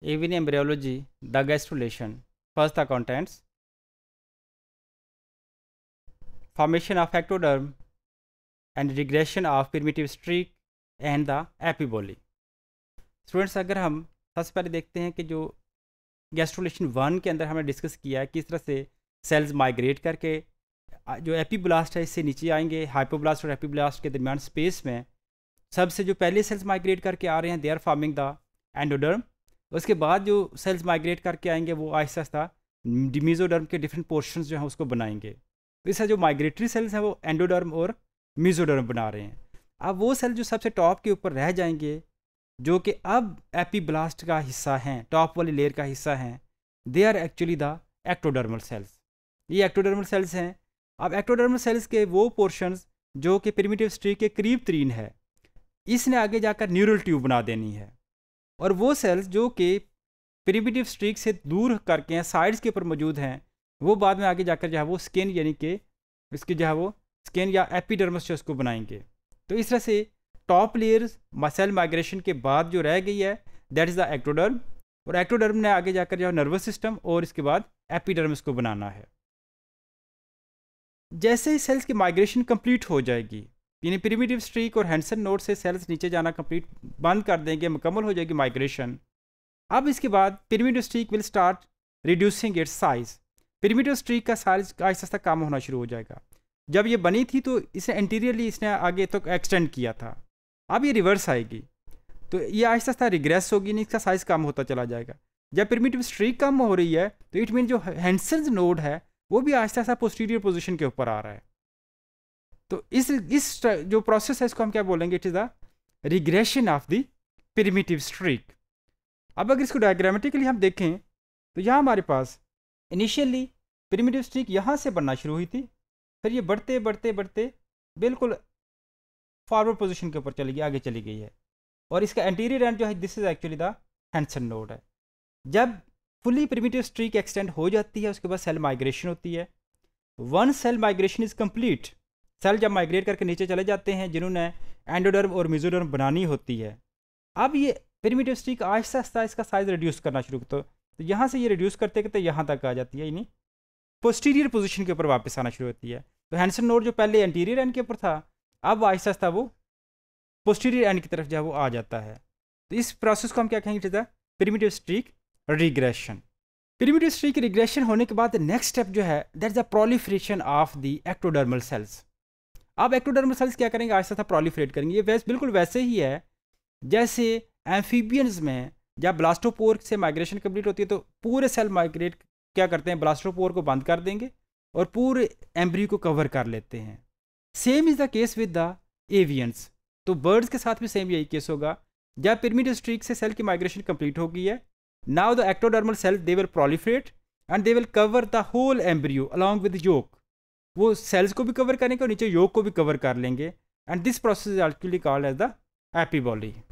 Even embryology, the gastrulation. First the contents. Formation of ectoderm and regression of primitive streak and the epiboly students अगर हम सबसे पहले देखते हैं कि जो गैस्ट्रोलेशन वन के अंदर हमने डिस्कस किया है किस तरह से सेल्स माइग्रेट करके जो एपीब्लास्ट है इससे नीचे आएंगे हाइपोब्लास्ट और एपीब्लास्ट के दरमियान स्पेस में सबसे जो पहले सेल्स माइग्रेट करके आ रहे हैं they are forming the endoderm उसके बाद जो सेल्स माइग्रेट करके आएंगे वो आहिस्ता आहिस्ता मीज़ोडर्म के डिफरेंट पोर्शन जो हैं उसको बनाएंगे तो इससे जो माइग्रेटरी सेल्स हैं वो एंडोडर्म और मीज़ोडर्म बना रहे हैं अब वो सेल जो सबसे टॉप के ऊपर रह जाएंगे जो कि अब एपी ब्लास्ट का हिस्सा हैं टॉप वाली लेयर का हिस्सा हैं they are actually the ectodermal cells ये एक्टोडर्मल सेल्स हैं अब एक्टोडर्मल सेल्स के वो पोर्शंस जो कि प्रिमिटिव स्ट्री के करीब तरीन है इसने आगे जाकर न्यूरल ट्यूब बना देनी है और वो सेल्स जो कि प्रिमिटिव स्ट्रीक से दूर करके हैं साइड्स के ऊपर मौजूद हैं वो बाद में आगे जाकर जो है वो स्किन यानी कि इसकी जो है वो स्किन या एपीडर्मस जो उसको बनाएंगे तो इस तरह से टॉप लेयर मसल माइग्रेशन के बाद जो रह गई है दैट इज़ द एक्टोडर्म और एक्टोडर्म ने आगे जाकर जो है नर्वस सिस्टम और इसके बाद एपीडर्मस को बनाना है जैसे ही सेल्स की माइग्रेशन कंप्लीट हो जाएगी यानी प्रिमिटिव स्ट्रीक और हैंडसन नोड से सेल्स नीचे जाना कंप्लीट बंद कर देंगे मुकम्मल हो जाएगी माइग्रेशन अब इसके बाद primitive streak will start reducing its size primitive streak का साइज आहिस्ता आहिस्ता कम होना शुरू हो जाएगा जब ये बनी थी तो इसने इंटीरियरली इसने आगे तक तो एक्सटेंड किया था अब ये रिवर्स आएगी तो ये आहिस्ता आहिस्ता रिग्रेस होगी नहीं इसका साइज़ कम होता चला जाएगा जब प्रिमिटिव स्ट्रीक कम हो रही है तो इट मीन जो हैंडसन नोड है वो भी आहिस्ता आहिस्ता पोस्टीरियर पोजिशन के ऊपर आ रहा है तो इस इस जो प्रोसेस है इसको हम क्या बोलेंगे it is the regression of the primitive streak अब अगर इसको डायग्रामेटिकली हम देखें तो यहाँ हमारे पास इनिशियली प्रिमिटिव स्ट्रीक यहाँ से बनना शुरू हुई थी फिर ये बढ़ते बढ़ते बढ़ते बिल्कुल फॉरवर्ड पोजिशन के ऊपर चली गई आगे चली गई है और इसका एंटीरियर एंड जो है this is actually the Hensen node है जब फुली प्रिमिटिव स्ट्रीक एक्सटेंड हो जाती है उसके बाद सेल माइग्रेशन होती है one cell migration is complete cell जब माइग्रेट करके नीचे चले जाते हैं जिन्होंने एंडोडर्म और मिजोडर्म बनानी होती है अब ये प्रिमिटिव स्टिक आहिस्ता आहिस्ता इसका साइज़ रिड्यूस करना शुरू करते तो यहाँ से ये रिड्यूस करते करते यहाँ तक आ जाती है यानी पोस्टीरियर पोजिशन के ऊपर वापस आना शुरू होती है तो हैंडसन नोड जो पहले एंटीरियर एंड के ऊपर था अब आहिस्ता आहिस्ता वो पोस्टीरियर एंड की तरफ जो है वो आ जाता है तो इस प्रोसेस को हम क्या कहेंगे the primitive streak regression primitive streak regression होने के बाद नेक्स्ट स्टेप जो है that is the proliferation of the ectodermal cells अब एक्टोडर्मल सेल्स क्या करेंगे आज तथा प्रोलीफ्रेट करेंगे ये वैस बिल्कुल वैसे ही है जैसे एम्फीबियंस में जब ब्लास्टोपोर से माइग्रेशन कम्प्लीट होती है तो पूरे सेल माइग्रेट क्या करते हैं ब्लास्टोपोर को बंद कर देंगे और पूरे एम्ब्री को कवर कर लेते हैं same is the case with the avians तो बर्ड्स के साथ भी सेम यही केस होगा जब पिरमिड स्ट्रीक से सेल की माइग्रेशन कंप्लीट हो गई है now the ectodermal cell they will proliferate and they will cover the whole embryo along with yolk वो सेल्स को भी कवर करेंगे और नीचे योग को भी कवर कर लेंगे and this process is actually called as the एपीबॉली